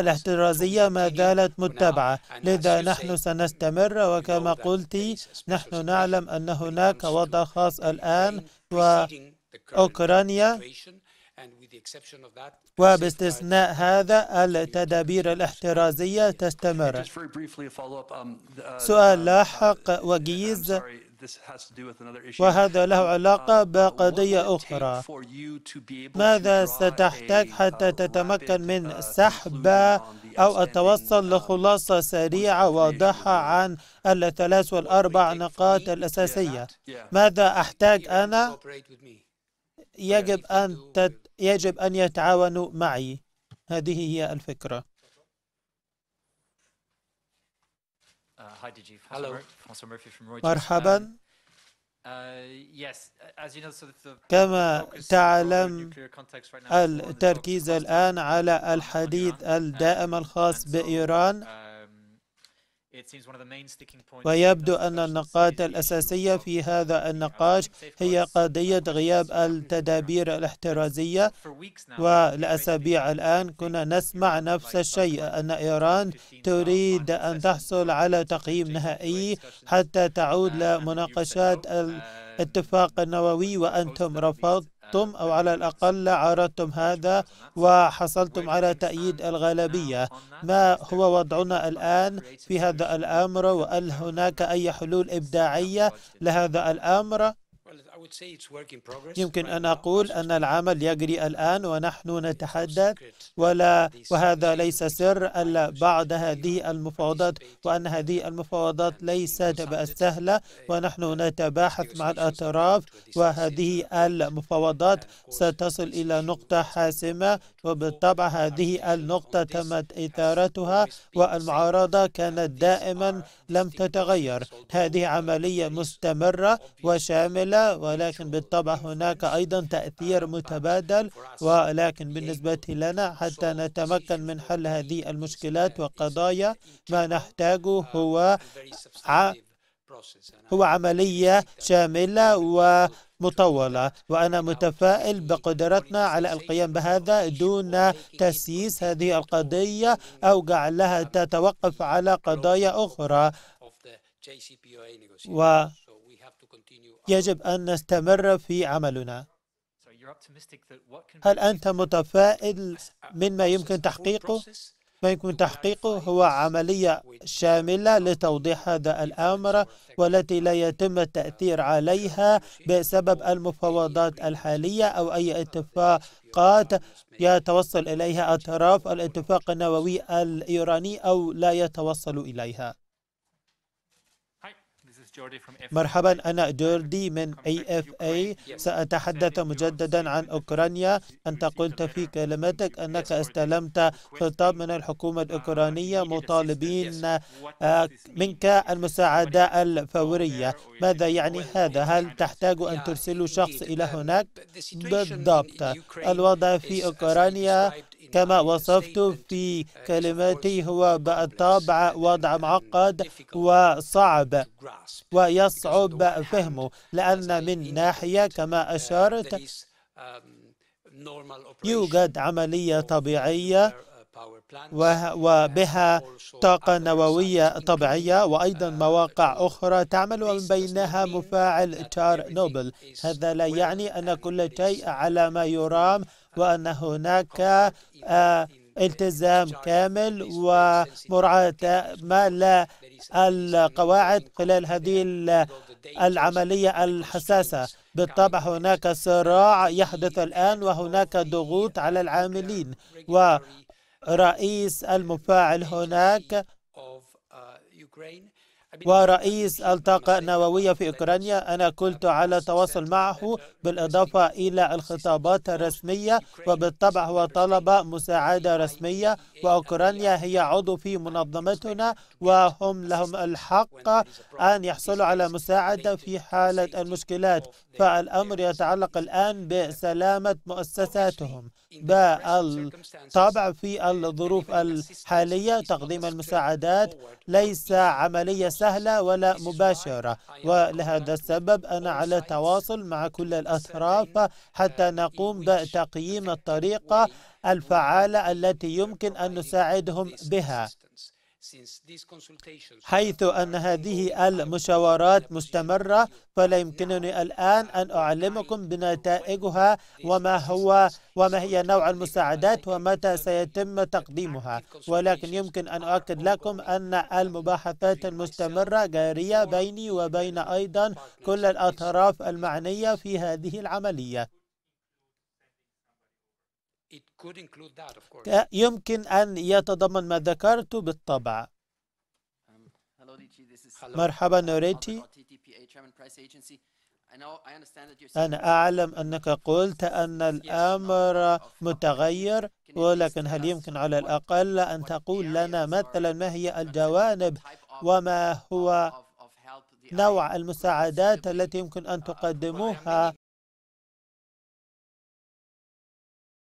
الاحترازية ما زالت متبعة لذا نحن سنستمر وكما قلت نحن نعلم أن هناك وضع خاص الآن وأوكرانيا وباستثناء هذا التدابير الاحترازية تستمر um, uh, سؤال لاحق وجيز وهذا له uh, علاقة بقضية أخرى ماذا ستحتاج حتى uh, تتمكن من uh, سحب أو التوصل لخلاصة سريعة واضحة عن الثلاث والأربع نقاط الأساسية ماذا أحتاج أنا؟ يجب أن تت... يجب أن يتعاونوا معي هذه هي الفكرة Uh, مرحبا. Um, uh, كما تعلم التركيز الآن على الحديث الدائم الخاص بإيران uh, ويبدو أن النقاط الأساسية في هذا النقاش هي قضية غياب التدابير الاحترازية ولأسابيع الآن كنا نسمع نفس الشيء أن إيران تريد أن تحصل على تقييم نهائي حتى تعود uh, لمناقشات uh, الاتفاق النووي وأنتم رفضتم رفضتم أو على الأقل عارضتم هذا وحصلتم على تأييد الغالبية ما هو وضعنا الآن في هذا الأمر وهل هناك أي حلول إبداعية لهذا الأمر يمكن أن أقول أن العمل يجري الآن ونحن نتحدث ولا وهذا ليس سر ألا بعد هذه المفاوضات وأن هذه المفاوضات ليست سهلة ونحن نتباحث مع الأطراف وهذه المفاوضات ستصل إلى نقطة حاسمة وبالطبع هذه النقطة تمت إثارتها والمعارضة كانت دائما لم تتغير هذه عملية مستمرة وشاملة و ولكن بالطبع هناك أيضا تأثير متبادل ولكن بالنسبة لنا حتى نتمكن من حل هذه المشكلات وقضايا ما نحتاجه هو هو عملية شاملة ومطولة وأنا متفائل بقدرتنا على القيام بهذا دون تسييس هذه القضية أو جعلها تتوقف على قضايا أخرى و يجب أن نستمر في عملنا هل أنت متفائل مما يمكن تحقيقه؟ ما يمكن تحقيقه هو عملية شاملة لتوضيح هذا الأمر والتي لا يتم التأثير uh, عليها بسبب المفاوضات الحالية أو أي اتفاقات يتوصل إليها أطراف الاتفاق النووي الإيراني أو لا يتوصل إليها مرحبا أنا جوردي من اي اف اي سأتحدث مجددا عن أوكرانيا أنت قلت في كلمتك أنك استلمت خطاب من الحكومة uh, الأوكرانية مطالبين آه، منك المساعدة الفورية ماذا يعني هذا؟ هل تحتاج أن ترسلوا شخص إلى هناك؟ بالضبط الوضع في أوكرانيا كما وصفت في كلمتي هو بالطبع وضع معقد وصعب ويصعب فهمه لأن من ناحية كما uh, أشرت um, يوجد عملية طبيعية uh, وبها طاقة نووية طبيعية وأيضا uh, مواقع أخرى تعمل ومن بينها مفاعل تشارنوبل هذا لا يعني أن كل شيء على ما يرام وأن هناك آه، التزام كامل ومراعاة ما لا القواعد خلال هذه العملية الحساسة بالطبع هناك صراع يحدث الآن وهناك ضغوط على العاملين ورئيس المفاعل هناك آه، ورئيس الطاقة النووية في أوكرانيا أنا كنت على تواصل معه بالإضافة إلى الخطابات الرسمية وبالطبع هو طلب مساعدة رسمية وأوكرانيا هي عضو في منظمتنا وهم لهم الحق أن يحصلوا على مساعدة في حالة المشكلات فالأمر يتعلق الآن بسلامة مؤسساتهم بالطبع في الظروف الحالية تقديم المساعدات ليس عملية سهلة سهلة ولا مباشرة ولهذا السبب أنا على تواصل مع كل الأطراف حتى نقوم بتقييم الطريقة الفعالة التي يمكن أن نساعدهم بها حيث أن هذه المشاورات مستمرة فلا يمكنني الآن أن أعلمكم بنتائجها وما هو وما هي نوع المساعدات ومتى سيتم تقديمها ولكن يمكن أن أؤكد لكم أن المباحثات المستمرة جارية بيني وبين أيضا كل الأطراف المعنية في هذه العملية يمكن أن يتضمن ما ذكرت بالطبع um, مرحبا نوريتي أنا أعلم أنك قلت أن الأمر متغير ولكن هل يمكن على الأقل أن تقول لنا مثلا ما هي الجوانب وما هو نوع المساعدات التي يمكن أن uh, تقدموها